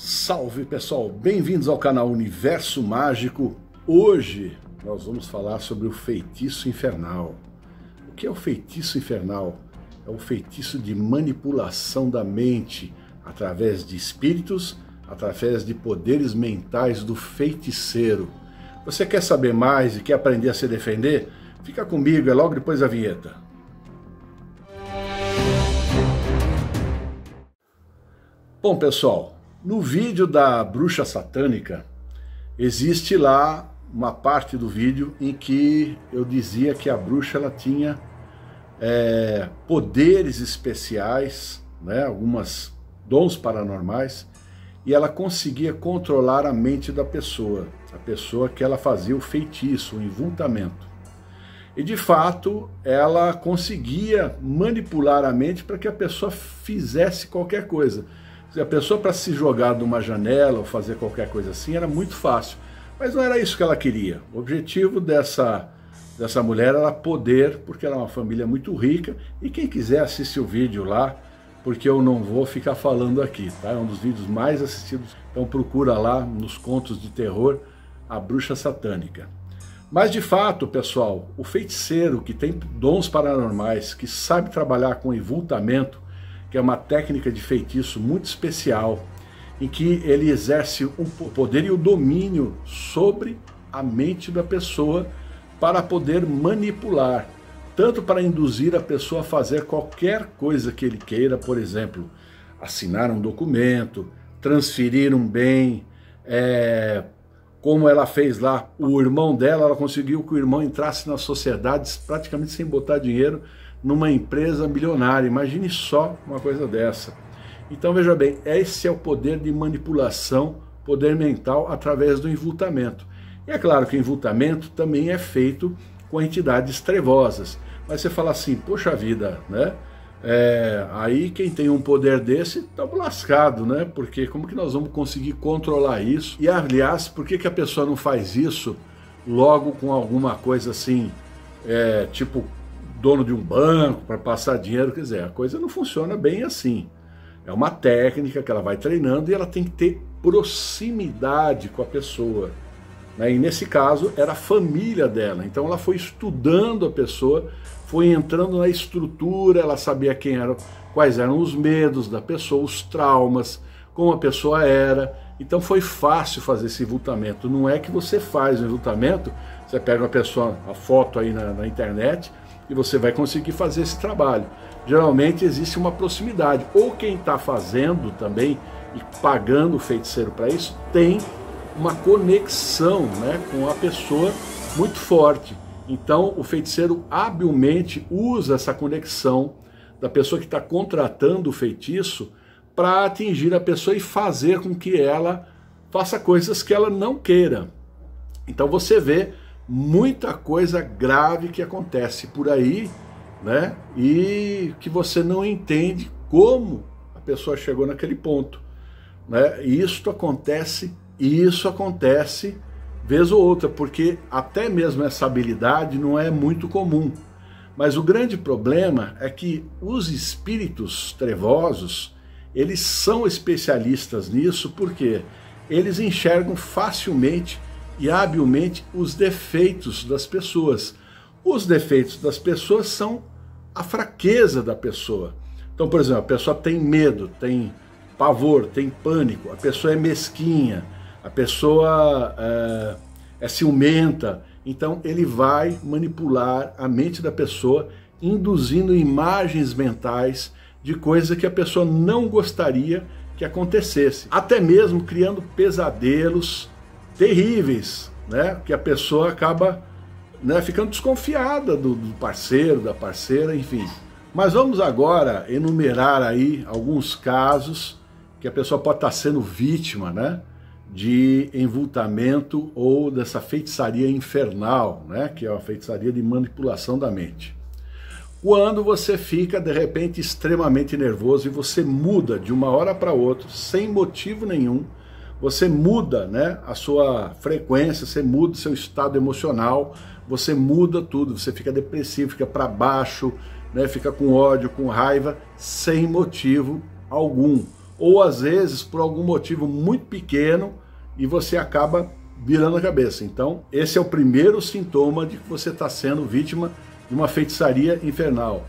Salve pessoal, bem-vindos ao canal Universo Mágico. Hoje nós vamos falar sobre o feitiço infernal. O que é o feitiço infernal? É um feitiço de manipulação da mente através de espíritos, através de poderes mentais do feiticeiro. Você quer saber mais e quer aprender a se defender? Fica comigo, é logo depois da vinheta. Bom, pessoal, no vídeo da bruxa satânica, existe lá uma parte do vídeo em que eu dizia que a bruxa ela tinha é, poderes especiais, né, algumas dons paranormais, e ela conseguia controlar a mente da pessoa, a pessoa que ela fazia o feitiço, o invultamento. E de fato, ela conseguia manipular a mente para que a pessoa fizesse qualquer coisa. A pessoa para se jogar de uma janela ou fazer qualquer coisa assim era muito fácil. Mas não era isso que ela queria. O objetivo dessa, dessa mulher era poder, porque era é uma família muito rica. E quem quiser assistir o vídeo lá, porque eu não vou ficar falando aqui, tá? É um dos vídeos mais assistidos. Então procura lá nos contos de terror a bruxa satânica. Mas de fato, pessoal, o feiticeiro que tem dons paranormais, que sabe trabalhar com evultamento, que é uma técnica de feitiço muito especial, em que ele exerce o poder e o domínio sobre a mente da pessoa para poder manipular, tanto para induzir a pessoa a fazer qualquer coisa que ele queira, por exemplo, assinar um documento, transferir um bem, é, como ela fez lá, o irmão dela, ela conseguiu que o irmão entrasse nas sociedades praticamente sem botar dinheiro, numa empresa milionária. Imagine só uma coisa dessa. Então veja bem, esse é o poder de manipulação, poder mental através do envoltamento. E é claro que o envoltamento também é feito com entidades trevosas. Mas você fala assim, poxa vida, né? É, aí quem tem um poder desse tá lascado, né? Porque como que nós vamos conseguir controlar isso? E aliás, por que, que a pessoa não faz isso logo com alguma coisa assim, é, tipo dono de um banco para passar dinheiro. Quer dizer, a coisa não funciona bem assim. É uma técnica que ela vai treinando e ela tem que ter proximidade com a pessoa. Né? E nesse caso era a família dela. Então ela foi estudando a pessoa, foi entrando na estrutura, ela sabia quem era, quais eram os medos da pessoa, os traumas, como a pessoa era. Então foi fácil fazer esse vultamento. Não é que você faz o um vultamento, você pega uma pessoa, a foto aí na, na internet, e você vai conseguir fazer esse trabalho. Geralmente existe uma proximidade, ou quem está fazendo também e pagando o feiticeiro para isso tem uma conexão né, com a pessoa muito forte. Então o feiticeiro habilmente usa essa conexão da pessoa que está contratando o feitiço para atingir a pessoa e fazer com que ela faça coisas que ela não queira. Então você vê muita coisa grave que acontece por aí, né? E que você não entende como a pessoa chegou naquele ponto, né? E isso acontece, e isso acontece vez ou outra, porque até mesmo essa habilidade não é muito comum. Mas o grande problema é que os espíritos trevosos, eles são especialistas nisso porque eles enxergam facilmente e habilmente os defeitos das pessoas. Os defeitos das pessoas são a fraqueza da pessoa. Então, por exemplo, a pessoa tem medo, tem pavor, tem pânico, a pessoa é mesquinha, a pessoa é, é ciumenta. Então, ele vai manipular a mente da pessoa, induzindo imagens mentais de coisa que a pessoa não gostaria que acontecesse, até mesmo criando pesadelos terríveis, né? Que a pessoa acaba né, ficando desconfiada do, do parceiro, da parceira, enfim. Mas vamos agora enumerar aí alguns casos que a pessoa pode estar sendo vítima, né? De envultamento ou dessa feitiçaria infernal, né? Que é uma feitiçaria de manipulação da mente. Quando você fica de repente extremamente nervoso e você muda de uma hora para outra, sem motivo nenhum, você muda né, a sua frequência, você muda o seu estado emocional, você muda tudo, você fica depressivo, fica para baixo, né, fica com ódio, com raiva, sem motivo algum. Ou às vezes por algum motivo muito pequeno e você acaba virando a cabeça. Então, esse é o primeiro sintoma de que você está sendo vítima de uma feitiçaria infernal.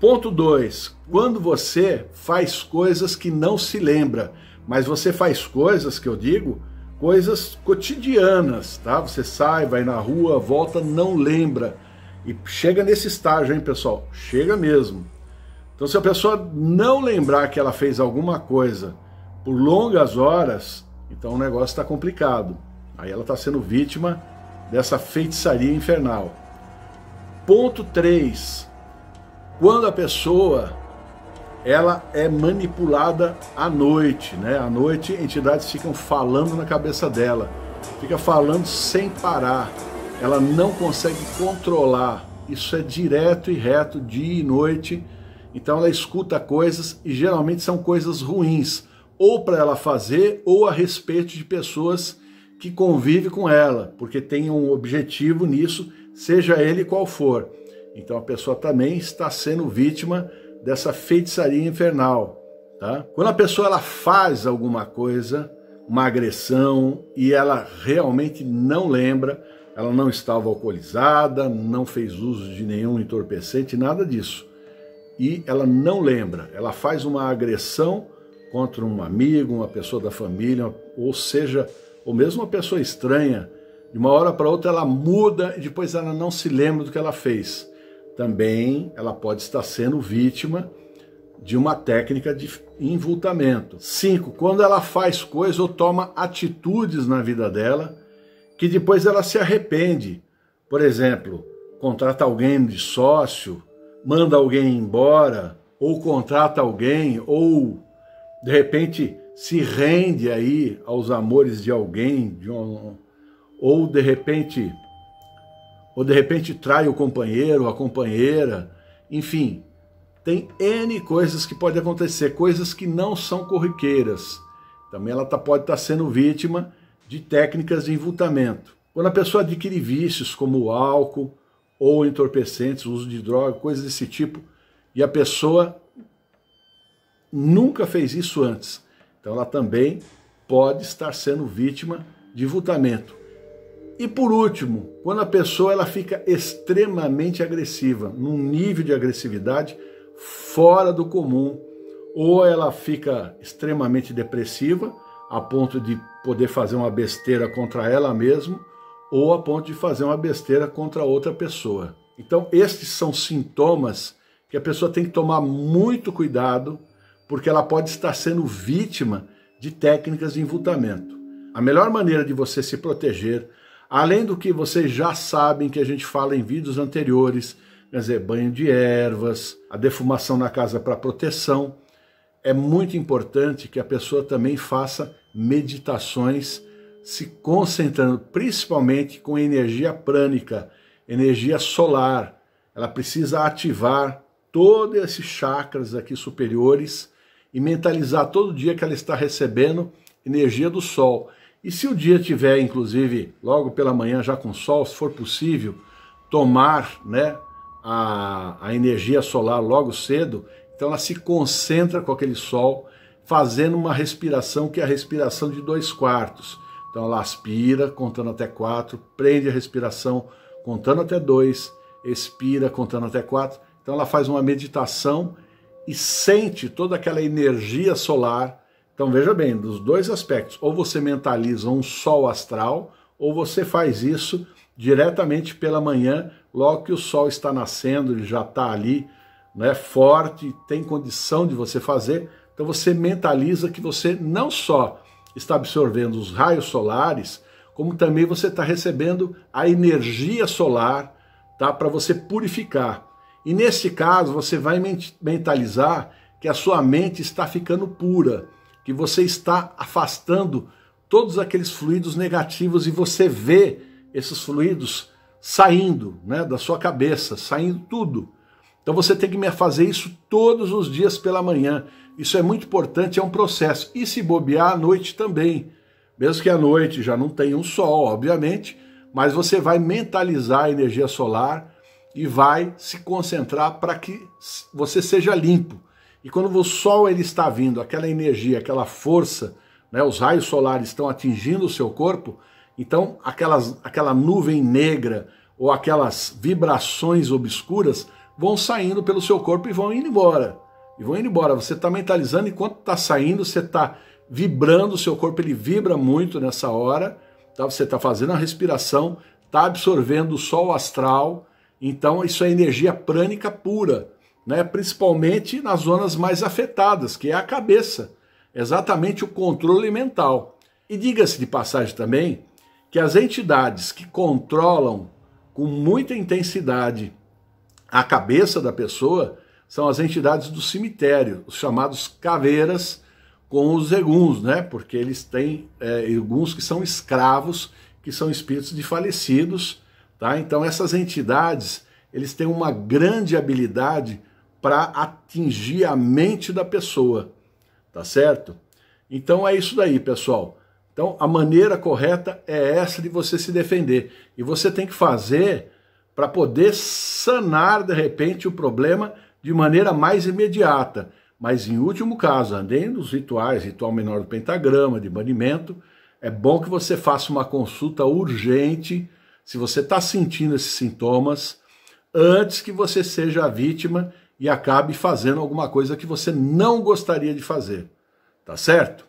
Ponto 2. Quando você faz coisas que não se lembra mas você faz coisas que eu digo, coisas cotidianas, tá? Você sai, vai na rua, volta, não lembra. E chega nesse estágio, hein, pessoal? Chega mesmo. Então, se a pessoa não lembrar que ela fez alguma coisa por longas horas, então o negócio está complicado. Aí ela está sendo vítima dessa feitiçaria infernal. Ponto 3. Quando a pessoa ela é manipulada à noite, né? À noite, entidades ficam falando na cabeça dela, fica falando sem parar. Ela não consegue controlar. Isso é direto e reto, dia e noite. Então ela escuta coisas e geralmente são coisas ruins, ou para ela fazer, ou a respeito de pessoas que convive com ela, porque tem um objetivo nisso, seja ele qual for. Então a pessoa também está sendo vítima dessa feitiçaria infernal. Tá? Quando a pessoa ela faz alguma coisa, uma agressão, e ela realmente não lembra, ela não estava alcoolizada, não fez uso de nenhum entorpecente, nada disso. E ela não lembra, ela faz uma agressão contra um amigo, uma pessoa da família, ou seja, ou mesmo uma pessoa estranha. De uma hora para outra ela muda e depois ela não se lembra do que ela fez também ela pode estar sendo vítima de uma técnica de invultamento. 5. Quando ela faz coisas ou toma atitudes na vida dela que depois ela se arrepende. Por exemplo, contrata alguém de sócio, manda alguém embora, ou contrata alguém, ou de repente se rende aí aos amores de alguém, de um, ou de repente ou de repente trai o companheiro, a companheira, enfim, tem N coisas que podem acontecer, coisas que não são corriqueiras. Também ela tá, pode estar tá sendo vítima de técnicas de envultamento, Quando a pessoa adquire vícios como álcool ou entorpecentes, uso de droga, coisas desse tipo, e a pessoa nunca fez isso antes, então ela também pode estar sendo vítima de envultamento. E por último, quando a pessoa ela fica extremamente agressiva, num nível de agressividade fora do comum, ou ela fica extremamente depressiva, a ponto de poder fazer uma besteira contra ela mesma, ou a ponto de fazer uma besteira contra outra pessoa. Então, estes são sintomas que a pessoa tem que tomar muito cuidado, porque ela pode estar sendo vítima de técnicas de envoltamento. A melhor maneira de você se proteger Além do que vocês já sabem que a gente fala em vídeos anteriores, quer dizer, banho de ervas, a defumação na casa para proteção, é muito importante que a pessoa também faça meditações se concentrando principalmente com energia prânica, energia solar. Ela precisa ativar todos esses chakras aqui superiores e mentalizar todo dia que ela está recebendo energia do sol. E se o dia tiver, inclusive, logo pela manhã, já com sol, se for possível, tomar né, a, a energia solar logo cedo, então ela se concentra com aquele sol, fazendo uma respiração que é a respiração de dois quartos. Então ela aspira, contando até quatro, prende a respiração, contando até dois, expira, contando até quatro. Então ela faz uma meditação e sente toda aquela energia solar então veja bem, dos dois aspectos, ou você mentaliza um sol astral, ou você faz isso diretamente pela manhã, logo que o sol está nascendo, ele já está ali, né, forte, tem condição de você fazer. Então você mentaliza que você não só está absorvendo os raios solares, como também você está recebendo a energia solar, tá, para você purificar. E nesse caso, você vai mentalizar que a sua mente está ficando pura que você está afastando todos aqueles fluidos negativos e você vê esses fluidos saindo né, da sua cabeça, saindo tudo. Então você tem que fazer isso todos os dias pela manhã. Isso é muito importante, é um processo. E se bobear à noite também. Mesmo que à noite já não tenha um sol, obviamente, mas você vai mentalizar a energia solar e vai se concentrar para que você seja limpo. E quando o sol ele está vindo, aquela energia, aquela força, né, os raios solares estão atingindo o seu corpo, então aquelas, aquela nuvem negra ou aquelas vibrações obscuras vão saindo pelo seu corpo e vão indo embora. E vão indo embora. Você está mentalizando enquanto está saindo, você está vibrando, o seu corpo ele vibra muito nessa hora. Tá? Você está fazendo a respiração, está absorvendo o sol astral. Então isso é energia prânica pura né, principalmente nas zonas mais afetadas, que é a cabeça, exatamente o controle mental. E diga-se de passagem também que as entidades que controlam com muita intensidade a cabeça da pessoa são as entidades do cemitério, os chamados caveiras com os eguns, né? Porque eles têm é, eguns que são escravos, que são espíritos de falecidos, tá? Então essas entidades, eles têm uma grande habilidade para atingir a mente da pessoa, tá certo? Então é isso daí, pessoal. Então a maneira correta é essa de você se defender e você tem que fazer para poder sanar de repente o problema de maneira mais imediata. Mas em último caso, além dos rituais, ritual menor do pentagrama, de banimento, é bom que você faça uma consulta urgente se você está sentindo esses sintomas antes que você seja a vítima e acabe fazendo alguma coisa que você não gostaria de fazer. Tá certo?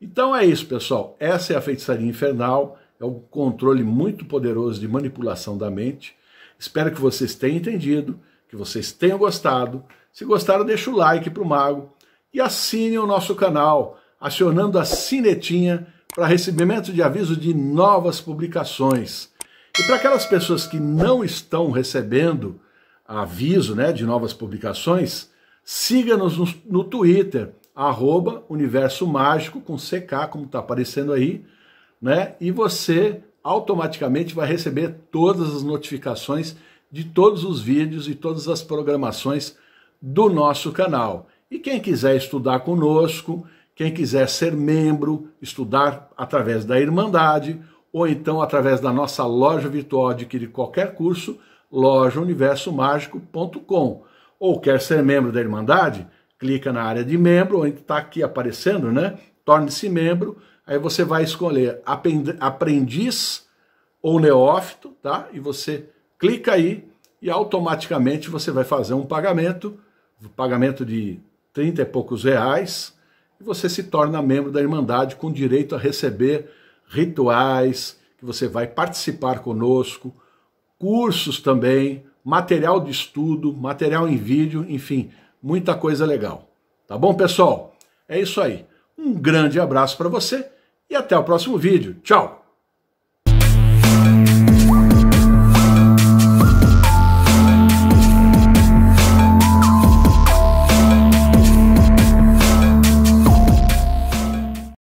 Então é isso, pessoal. Essa é a feitiçaria infernal, é um controle muito poderoso de manipulação da mente. Espero que vocês tenham entendido, que vocês tenham gostado. Se gostaram, deixa o like para o Mago e assine o nosso canal, acionando a sinetinha para recebimento de aviso de novas publicações. E para aquelas pessoas que não estão recebendo aviso né, de novas publicações, siga-nos no, no, Twitter, arroba Universo Mágico, com CK, como está aparecendo aí, né? E você automaticamente vai receber todas as notificações de todos os vídeos e todas as programações do nosso canal. E quem quiser estudar conosco, quem quiser ser membro, estudar através da Irmandade ou então através da nossa loja virtual adquirir qualquer curso, lojauniversomagico.com Ou quer ser membro da Irmandade? Clica na área de membro, onde está aqui aparecendo, né? Torne-se membro. Aí você vai escolher aprendiz ou neófito, tá? E você clica aí e automaticamente você vai fazer um pagamento, um pagamento de 30 e poucos reais, e você se torna membro da Irmandade com direito a receber rituais, que você vai participar conosco, cursos também, material de estudo, material em vídeo, enfim, muita coisa legal. Tá bom, pessoal? É isso aí. Um grande abraço para você e até o próximo vídeo. Tchau!